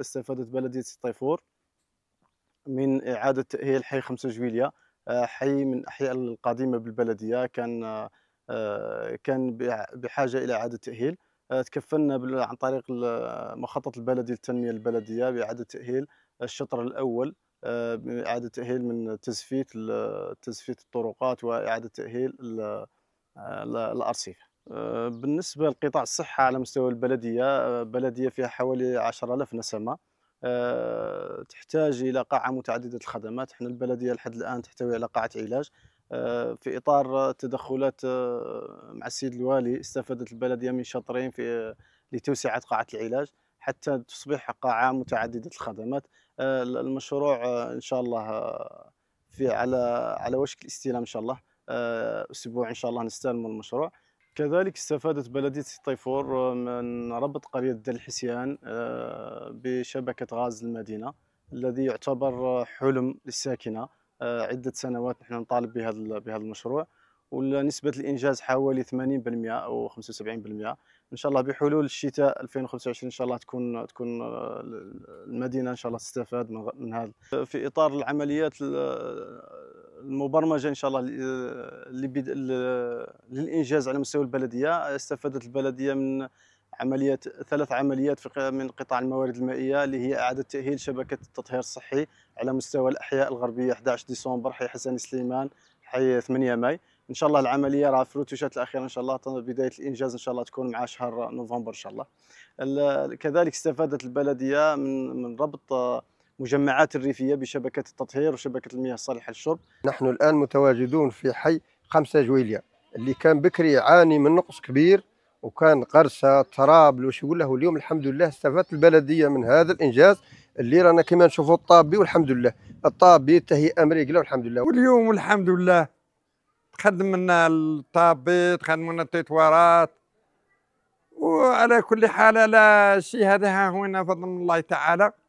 استفادت بلدية طيفور من إعادة تأهيل حي 5 جويلية آه، حي من الأحياء القديمة بالبلدية كان آه، كان بحاجة إلى إعادة تأهيل آه، تكفلنا عن طريق مخطط البلدي للتنمية البلدية بإعادة تأهيل الشطر الأول إعادة تأهيل من تزفيت تزفيت الطرقات وإعادة تأهيل الأرصيف آه، بالنسبة لقطاع الصحة على مستوى البلدية آه، بلدية فيها حوالي 10000 نسمة آه، تحتاج إلى قاعة متعددة الخدمات احنا البلدية لحد الآن تحتوي على قاعة علاج في إطار تدخلات مع السيد الوالي استفادت البلدية من شطرين في لتوسعة قاعة العلاج حتى تصبح قاعة متعددة الخدمات المشروع إن شاء الله في على على وشك الاستلام إن شاء الله أسبوع إن شاء الله نستلم المشروع كذلك استفادت بلدية طيفور آه، من ربط قرية الحسيان آه، بشبكة غاز المدينة الذي يعتبر آه، حلم للساكنة عدة سنوات نحن نطالب بهذا بهذا المشروع ونسبة الإنجاز حوالي 80% أو 75% إن شاء الله بحلول الشتاء 2025 إن شاء الله تكون تكون المدينة إن شاء الله تستفاد من هذا في إطار العمليات المبرمجه ان شاء الله لبد... للانجاز على مستوى البلديه استفادت البلديه من عمليات ثلاث عمليات في من قطاع الموارد المائيه اللي هي اعاده تاهيل شبكه التطهير الصحي على مستوى الاحياء الغربيه 11 ديسمبر حي حسن سليمان حي 8 ماي ان شاء الله العمليه راه في الروتوشات الاخيره ان شاء الله بدايه الانجاز ان شاء الله تكون مع شهر نوفمبر ان شاء الله كذلك استفادت البلديه من من ربط المجمعات الريفية بشبكة التطهير وشبكة المياه الصالحة للشرب نحن الآن متواجدون في حي خمسة جويلية اللي كان بكري يعاني من نقص كبير وكان قرصة تراب واش يقول له اليوم الحمد لله استفادت البلدية من هذا الإنجاز اللي رانا كما نشوفوا الطابي والحمد لله الطابي تهي أمريكا والحمد لله واليوم الحمد لله تخدم لنا الطابي تخدم لنا التطوارات وعلى كل حال لا شيء هذا ها هنا فضل الله تعالى